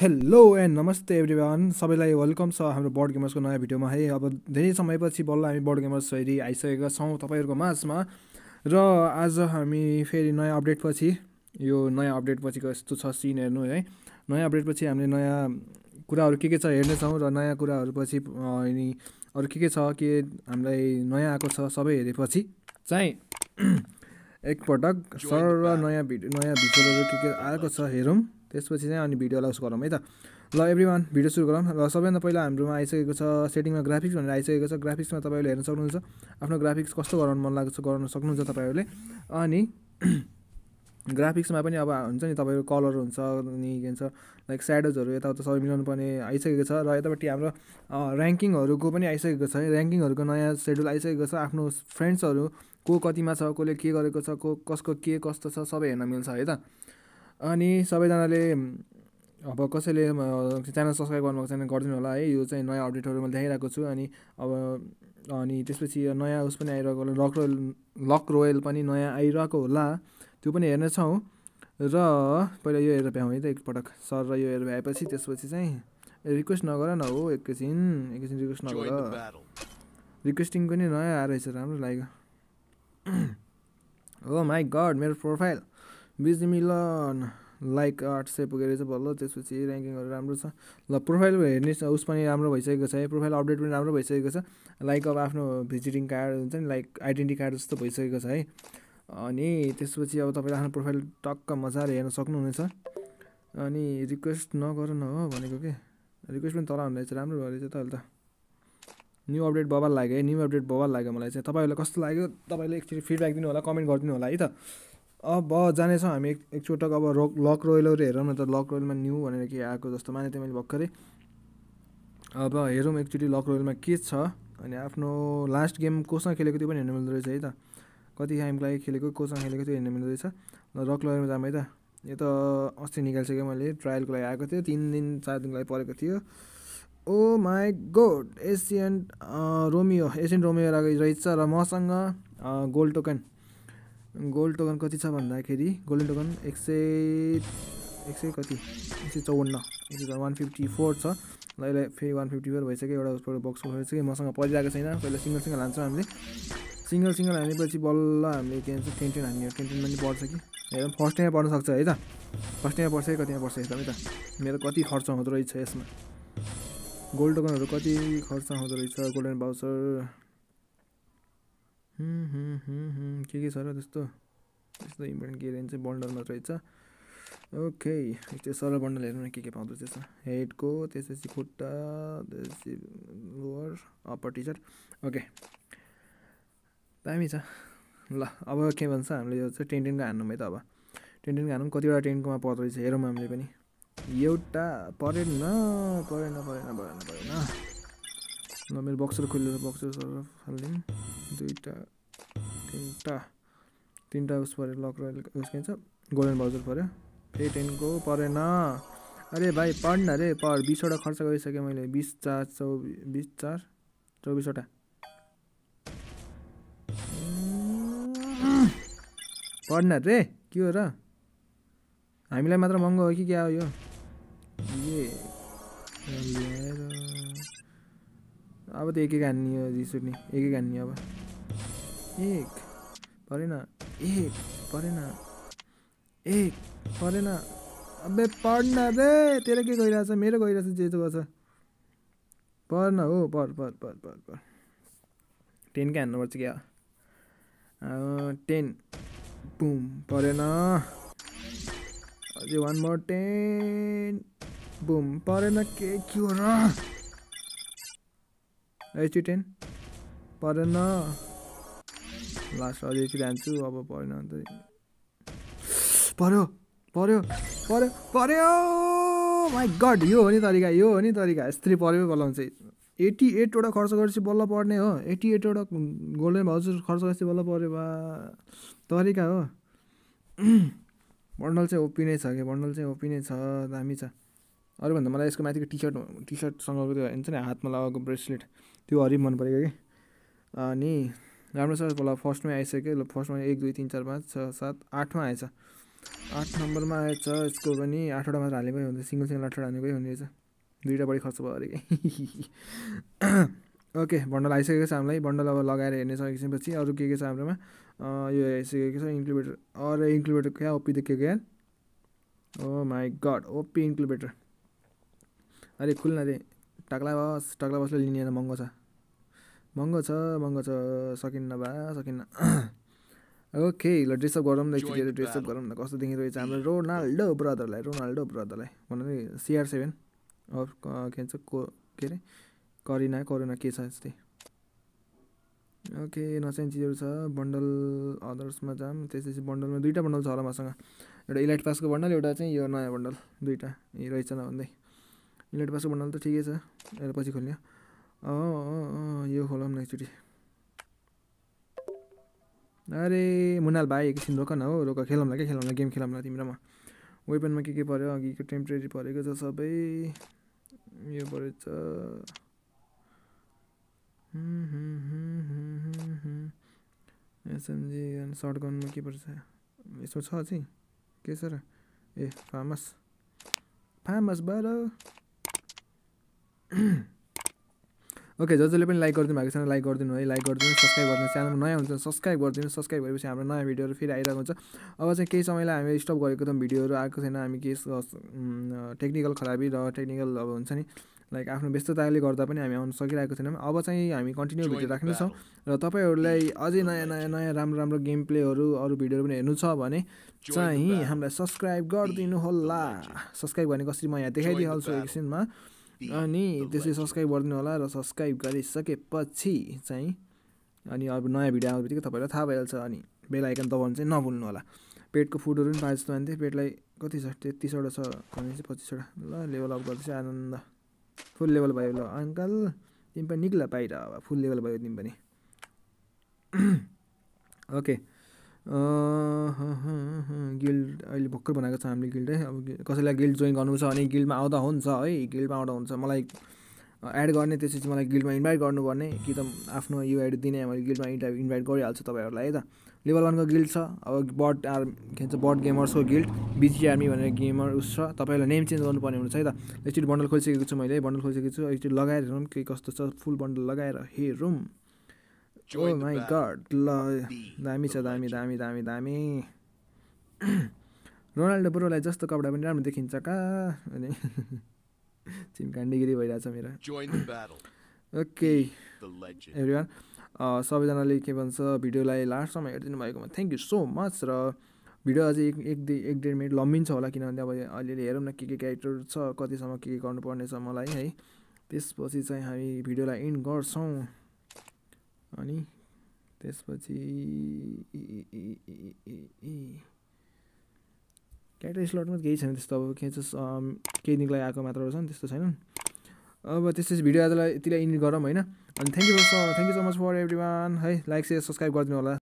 hello and नमस्ते everyone सबैलाई welcome छ हाम्रो बर्ड गेमर्सको नयाँ भिडियोमा है अब धेरै समयपछि बल्ल हामी बर्ड गेमर्स फेरि आइसकेका छौँ तपाईँहरूको माझमा र आज हामी फेरि नयाँ अपडेटपछि यो नयाँ अपडेटपछिको यस्तो छ सिन हेर्नु है नयाँ अपडेटपछि हामीले नयाँ कुराहरू के के छ हेर्नेछौँ र नयाँ पछि अनि अरू के के छ के हामीलाई नयाँ आएको छ सबै हेरेपछि चाहिँ एकपटक सर र नयाँ भिडियो नयाँ भिडियोहरू के के आएको छ हेरौँ त्यसपछि चाहिँ अनि भिडियो अलाउस गरौँ है त ल एभ्री वान भिडियो सुरु गरौँ र सबैभन्दा पहिला हाम्रोमा आइसकेको छ सेटिङमा ग्राफिक्स भनेर आइसकेको छ ग्राफिक्समा तपाईँहरूले हेर्न सक्नुहुन्छ आफ्नो ग्राफिक्स कस्तो गराउनु मन लाग्छ गराउन सक्नुहुन्छ तपाईँहरूले अनि ग्राफिक्समा पनि अब हुन्छ नि तपाईँको कलर हुन्छ अनि के भन्छ लाइक स्याडोजहरू यताउता सबै मिलाउनु पर्ने आइसकेको छ र यतापट्टि हाम्रो ऱ्याङ्किङहरूको पनि आइसकेको छ है ऱ्याङ्किङहरूको नयाँ सेड्युल आइसकेको छ आफ्नो फ्रेन्ड्सहरू को कतिमा छ कसले के गरेको छ को कसको के कस्तो छ सबै हेर्न मिल्छ है त अनि सबैजनाले अब कसैले च्यानल सब्सक्राइब गर्नुभएको छैन गरिदिनु होला है यो चाहिँ नयाँ अपडेटहरू मैले देखाइरहेको छु अनि अब अनि त्यसपछि नयाँ उस पनि आइरहेको होला लक रोयल लक रोयल पनि नयाँ आइरहेको होला त्यो पनि हेर्नेछौँ र पहिला यो हेरेर भ्याउँ है त एकपटक सर र यो हेरेर भ्याएपछि त्यसपछि चाहिँ रिक्वेस्ट नगर न हो एकैछिन एकैछिन रिक्वेस्ट नगर रिक्वेस्टिङ पनि नयाँ आएर रहेछ राम्रो लाग्यो हो माई गड मेरो प्रोफाइल बिजी मिलन लाइक आठ सय पुगेर चाहिँ बल्ल त्यसपछि ऱ्याङ्किङहरू राम्रो छ ल प्रोफाइल हेर्ने उस पनि राम्रो भइसकेको छ है प्रोफाइल अपडेट पनि राम्रो भइसकेको छ लाइक अब आफ्नो भिजिटिङ कार्ड हुन्छ नि लाइक आइडेन्टिटी कार्ड जस्तो भइसकेको छ है अनि त्यसपछि अब तपाईँले आफ्नो प्रोफाइल टक्क मजाले हेर्न सक्नुहुनेछ अनि रिक्वेस्ट नगर न हो भनेको के रिक्वेस्ट पनि तल हुँदैछ राम्रो चाहिँ त अहिले त न्यू अपडेट बबाल लाग्यो है न्यू अपडेट बबाल लाग्यो मलाई चाहिँ तपाईँहरूलाई कस्तो लाग्यो तपाईँले एकचोटि फिडब्याक दिनु होला कमेन्ट गरिदिनु होला है त अब जानेछौँ हामी एक एकचोटक अब रक लक रोयलहरू हेरौँ न त लक रोयलमा न्यू भनेर के आएको जस्तो माने थिएँ मैले भर्खरै अब हेरौँ एकचोटि लक रोयलमा के छ अनि आफ्नो लास्ट गेम कोसँग खेलेको त्यो पनि हेर्नु मिल्दो रहेछ है त कति टाइमको लागि खेलेको कोसँग खेलेको त्यो हेर्नु मिल्दो रहेछ रक रोयलमा जाम है त यो त अस्ति निकालिसकेँ मैले ट्रायलको लागि आएको थियो तिन दिन चार दिनको लागि परेको थियो ओ माई गोड एसियन्ट रोमियो एसियन्ट रोमियो रहेछ र मसँग गोल्ड टोकन गोल्ड टोकन कति छ भन्दाखेरि गोल्डन टोकन एक सय एक सय कति एक सय चौवन्न एक सय वान फिफ्टी फोर छ ल यसलाई फेरि वान फिफ्टी फोर भइसक्यो एउटा बक्स भइसक्यो मसँग परिरहेको छैन पहिला सिङ्गल सिङ्गल हान्छौँ हामीले सिङ्गल सिङ्गल हानेपछि बल्ल हामीले के भन्छ टेन टेन हान्यो टेन टेनमा पनि बढ्छ कि हेरौँ फर्स्ट टाइम पर्न सक्छ है त फर्स्ट टाइम पर्छ कतिमा पर्छ एकदमै त मेरो कति खर्च हुँदो रहेछ यसमा गोल्ड टोकनहरू कति खर्च आउँदो रहेछ गोल्डन भाउचर के के छ र त्यस्तो त्यस्तो इम्पोर्टेन्ट के रहेछ बन्डलमा रहेछ ओके यस्तो सरल बन्डल हेर्नु न के के पाउँदो रहेछ हेडको त्यसपछि खुट्टा त्यसपछि लोवर अप्पर टी ओके दामी छ ल अब के भन्छ हामीले यो चाहिँ टेन टेनको हान्नु है त अब टेन टेनको हान्नु कतिवटा टेन्टकोमा पर्दो रहेछ हेरौँ हामीले पनि एउटा परेन परेन परेन परेन परेन ल मेरो बक्सर खोलेर बक्सर सर फालिदिउँ दुईवटा तिनवटा तिनवटा उस पऱ्यो लक रोयल उस के छ गोल्डन बाउजर पऱ्यो फेरि टेनको परेन अरे भाइ पढ्न अरे पढ बिसवटा खर्च गरिसकेँ मैले बिस चार चौबिस बिस चार चौबिसवटा पढ्न रे के हो र हामीलाई मात्र महँगो हो कि क्या हो यो अब त एक एक हान्ने हो रिस उठ्ने एक एक हान्ने अब एक परेन एक परेन एक परेन अबे पढ्न रे तेरो के गइरहेछ मेरो गइरहेछ जे जो गर्छ पढ्न हो पढ पर पर पर पर टेनकै हान्नुपर्छ क्या टेन बुम परेन अझै वान मोर टेन बुम परेन के के हो र एटी टेन परेन लास्ट अलिक जान्छु अब परेन अन्त पऱ्यो पऱ्यो पऱ्यो पऱ्यो माइ गड यो हो नि तरिका यो हो नि तरिका यस्तै पऱ्यो बोलाउनु चाहिँ एट्टी एटवटा खर्च गरेपछि बल्ल पर्ने हो एट्टी एटवटा गोल्डन भाउचर खर्च गरेपछि बल्ल पऱ्यो बा तरिका हो बन्डल चाहिँ ओपी नै छ कि बन्डल चाहिँ ओपी नै छ दामी छ अरूभन्दा मलाई यसको माथिको टी सर्ट टी सर्टसँगको त्यो हुन्छ नि हातमा लगाएको ब्रेसलेट त्यो हरि मन परेको कि अनि राम्रो छ बल्ल फर्स्टमै आइसक्यो ल फर्स्टमा एक दुई तिन चार पाँच छ सात आठमा आएछ आठ नम्बरमा आएछ यसको पनि आठवटा मात्र हालेकै हुँदैछ सिङ्गल सिङ्गल आठवटा हालेकै पनि रहेछ दुईवटा बढी खर्च भयो अरे कि ओके बन्डल आइसकेको छ हामीलाई बन्डल अब लगाएर हेर्ने सकेपछि अरू के के छ हाम्रोमा यो आइसकेको छ इन्क्लुबेटर अरे इन्क्लुबेटर क्या ओपी देखेको क्या oh my god OP incubator अरे खुल्न अरे टाक्ला बस टाक्ला बसले लिने महँगो छ महँगो छ महँगो छ सकिन्न भा सकिन्न ओके ल ड्रेसअप गरौँ न एकचोटि ड्रेसअप गरौँ न कस्तो देखि रहेछ हाम्रो रोनाल्डो ब्रदरलाई रोनाल्डो ब्रदरलाई भनौँ सिआर सेभेन अर के भन्छ को के अरे करिना करिना के छ यस्तै ओके नचाहिने चिजहरू छ बन्डल अदर्समा जाम त्यसपछि बन्डलमा दुईवटा बन्डल छ होला मसँग एउटा इलाइट पासको बन्डल एउटा चाहिँ यो नयाँ बन्डल यही रहेछ नभन्दै इलाइट पासको बन्डल त ठिकै छ यसलाई पछि खोल्ने यो खोलाउँ न एकचोटि अरे मुनाल भाइ एकछिन रोक न हो रोक खेलाउँला क्या खेलाउँला गेम खेलाउँला तिम्रो म वेपनमा के के पऱ्यो अघिको टेम्परेरी परेको छ सबै यो परेछ एसएमजी सर्ट गर्नुमा के पर्छ यसो छ चाहिँ के छ र ए फार्मस फार्मस बाह्र ओके ज जसले पनि लाइक गरिदिनु भएको छैन लाइक गरिदिनु है लाइक गरिदिनु सब्सक्राइब गरिदिनु च्यानलमा नयाँ हुन्छ सब्सक्राइब गरिदिनु सब्सक्राइब गरेपछि हाम्रो नयाँ भिडियोहरू फेरि आइरहेको हुन्छ अब चाहिँ केही समयलाई हामीले स्टप गरेको त भिडियोहरू आएको छैन हामी केही टेक्निकल खराबी र टेक्निकल अब हुन्छ नि लाइक आफ्नो व्यस्तताले गर्दा पनि हामी आउनु सकिरहेको छैनौँ अब चाहिँ हामी कन्टिन्यू भिडियो राख्नेछौँ र तपाईँहरूलाई अझै नयाँ नयाँ नयाँ राम्रो राम्रो गेम प्लेहरू अरू भिडियोहरू पनि हेर्नु छ भने चाहिँ हामीलाई सब्सक्राइब गरिदिनु होला सब्सक्राइब गर्ने कसरी म यहाँ देखाइदिइहाल्छु एकछिनमा अनि त्यसरी सब्सक्राइब गरिदिनु होला र सब्सक्राइब गरिसकेपछि चाहिँ अनि अब नयाँ भिडियो आउने बित्तिकै तपाईँलाई थाहा भइहाल्छ अनि बेल आइकन दबाउनु चाहिँ नभुल्नु होला पेटको फुडहरू पनि जस्तो मान्थेँ पेटलाई कति छ तेत्तिसवटा छ भने चाहिँ पच्चिसवटा ल लेभल अप गर्दैछ आनन्द फुल लेभल भयो ल अङ्कल तिमी पनि निक्ल बाहिर अब फुल लेभल भयो तिमी पनि ओके गिल्ड अहिले भर्खर बनाएको छ हामीले गिल्ड है अब कसैलाई गिल्ड जोइन गर्नु छ भने गिल्डमा आउँदा हुन्छ है गिल्डमा आउँदा हुन्छ मलाई एड गर्ने त्यसपछि मलाई गिल्डमा इन्भाइट गर्नुपर्ने कि त आफ्नो युआइडी दिने मैले गिल्डमा इन्भाइट इन्भाइट गरिहाल्छु तपाईँहरूलाई है त लेभल वानको गिल्ड छ अब बर्ड आर के भन्छ बर्ड गेमर्सको गिल्ड बिजी आर्मी भनेर गेमर उस छ तपाईँहरूलाई नेम चेन्ज गर्नुपर्ने हुन्छ है त एकचोटि बन्डल खोलिसकेको छु मैले बन्डल खोलिसकेको छु एकचोटि लगाएर हेरौँ के कस्तो छ फुल बन्डल लगाएर हेरौँ ओ माई गड ल दामी छ दामी दामी दामी दामी रोनाल्डो ब्रोलाई जस्तो कपडा पनि राम्रो देखिन्छ कहाँ अनि चिम्कान्डिगिरी भइरहेछ मेरो ओके एभ्री वान सबैजनाले के भन्छ भिडियोलाई लास्टसम्म हेरिदिनु भएकोमा थ्याङ्क यू सो मच र भिडियो अझै एक एक दुई एक डेढ मिनट लम्बिन्छ होला किनभने अब अलिअलि हेरौँ न के के क्यारेक्टर छ कतिसम्म के के गर्नुपर्नेछ मलाई है त्यसपछि चाहिँ हामी भिडियोलाई इन्ड गर्छौँ अनि त्यसपछि क्यारेक्टर स्लटमा केही छैन त्यस्तो अब खेचस केही दिनको लागि आएको मात्र रहेछ नि त्यस्तो छैन अब त्यस्तै भिडियो आजलाई यतिलाई इन्ड गरौँ होइन अनि thank you so thank you so much for everyone है लाइक सेयर सब्सक्राइब गरिदिनु होला